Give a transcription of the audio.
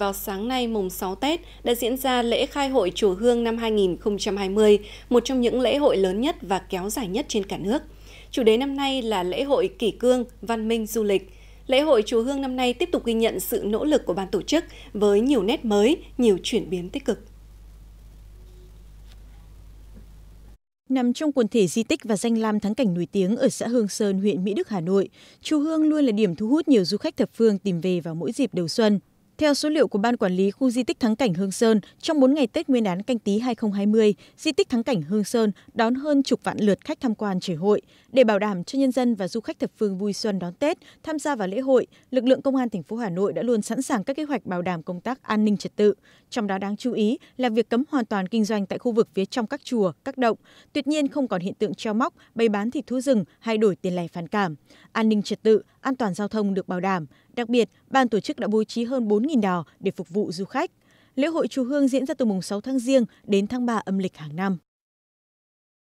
Vào sáng nay mùng 6 Tết đã diễn ra lễ khai hội chùa Hương năm 2020, một trong những lễ hội lớn nhất và kéo dài nhất trên cả nước. Chủ đề năm nay là lễ hội kỷ cương, văn minh du lịch. Lễ hội chùa Hương năm nay tiếp tục ghi nhận sự nỗ lực của ban tổ chức với nhiều nét mới, nhiều chuyển biến tích cực. Nằm trong quần thể di tích và danh lam thắng cảnh nổi tiếng ở xã Hương Sơn, huyện Mỹ Đức, Hà Nội, chùa Hương luôn là điểm thu hút nhiều du khách thập phương tìm về vào mỗi dịp đầu xuân. Theo số liệu của Ban Quản lý Khu di tích Thắng Cảnh Hương Sơn, trong 4 ngày Tết Nguyên đán canh tí 2020, di tích Thắng Cảnh Hương Sơn đón hơn chục vạn lượt khách tham quan chảy hội. Để bảo đảm cho nhân dân và du khách thập phương vui xuân đón Tết, tham gia vào lễ hội, lực lượng công an thành phố Hà Nội đã luôn sẵn sàng các kế hoạch bảo đảm công tác an ninh trật tự. Trong đó đáng chú ý là việc cấm hoàn toàn kinh doanh tại khu vực phía trong các chùa, các động. Tuyệt nhiên không còn hiện tượng treo móc, bày bán thịt thú rừng hay đổi tiền lẻ phản cảm. An ninh trật tự, an toàn giao thông được bảo đảm. Đặc biệt, ban tổ chức đã bố trí hơn 4.000 đò để phục vụ du khách. Lễ hội chùa Hương diễn ra từ mùng 6 tháng Giêng đến tháng 3 âm lịch hàng năm.